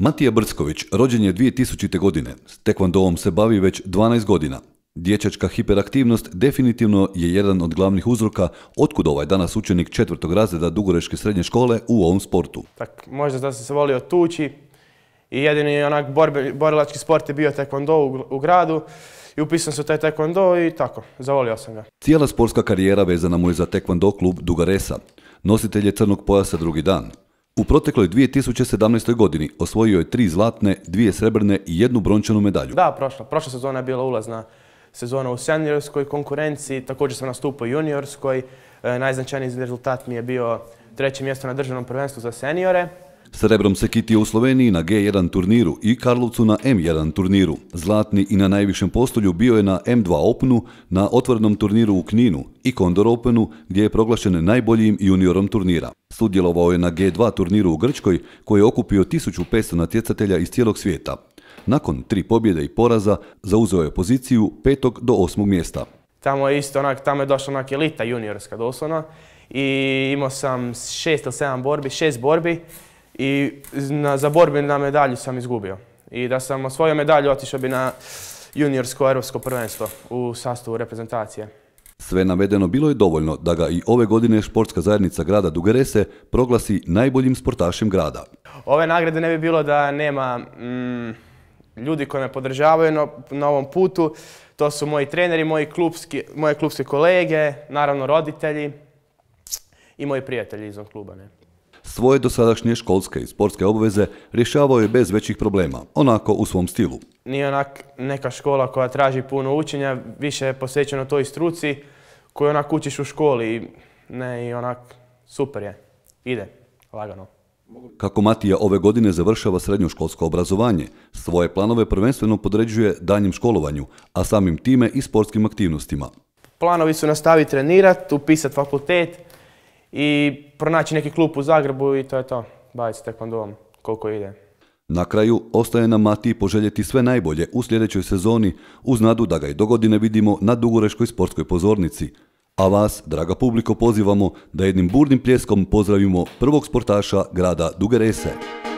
Matija Brcković rođen je 2000. godine, s tekvandovom se bavi već 12 godina. Dječačka hiperaktivnost definitivno je jedan od glavnih uzroka otkud ovaj danas učenik četvrtog razreda Dugoreške srednje škole u ovom sportu. Tak, možda da sam se volio tući i jedini onak borbe, borilački sport je bio tekvando u, gradu i upisan se u taj tekvando i tako, zavolio sam ga. Cijela sportska karijera vezana mu je za tekvando klub Dugaresa. Nositelj je crnog pojasa drugi dan. U protekloj 2017. godini osvojio je tri zlatne, dvije srebrne i jednu brončanu medalju. Da, prošla. Prošla sezona je bila ulazna sezona u seniorskoj konkurenciji, također sam nastupao u juniorskoj. E, najznačajniji rezultat mi je bio treće mjesto na državnom prvenstvu za seniore srebrom se kitio u Sloveniji na G1 turniru i Karlovcu na M1 turniru. Zlatni i na najvišem postolju bio je na M2 Openu, na otvornom turniru u Kninu i Kondor Openu gdje je proglašen najboljim juniorom turnira. Sudjelovao je na G2 turniru u Grčkoj koji je okupio 1500 natjecatelja iz cijelog svijeta. Nakon tri pobjede i poraza zauzeo je poziciju petog do osmog mjesta. Tamo je isto onak, tamo je došla onak elita juniorska doslovno i imao sam šest ili sedam borbi, šest borbi i na, za borbi na medalju sam izgubio. I da sam osvojio medalju, otišao bi na juniorsko europsko prvenstvo u sastavu reprezentacije. Sve navedeno bilo je dovoljno da ga i ove godine športska zajednica grada Dugerese proglasi najboljim sportašem grada. Ove nagrade ne bi bilo da nema mm, ljudi koji me podržavaju na, ovom putu. To su moji treneri, moji moje klubske kolege, naravno roditelji i moji prijatelji izvan kluba. Ne? Svoje dosadašnje školske i sportske obveze rješavao je bez većih problema, onako u svom stilu. Nije onak neka škola koja traži puno učenja, više je posvećeno toj struci koju onak učiš u školi ne i onak super je, ide, lagano. Kako Matija ove godine završava srednjoškolsko obrazovanje, svoje planove prvenstveno podređuje danjem školovanju, a samim time i sportskim aktivnostima. Planovi su nastaviti trenirati, upisati fakultet, i pronaći neki klub u Zagrebu i to je to. Baviti se koliko ide. Na kraju ostaje nam Mati poželjeti sve najbolje u sljedećoj sezoni uz nadu da ga i dogodine vidimo na Dugoreškoj sportskoj pozornici. A vas, draga publiko, pozivamo da jednim burnim pljeskom pozdravimo prvog sportaša grada Dugerese.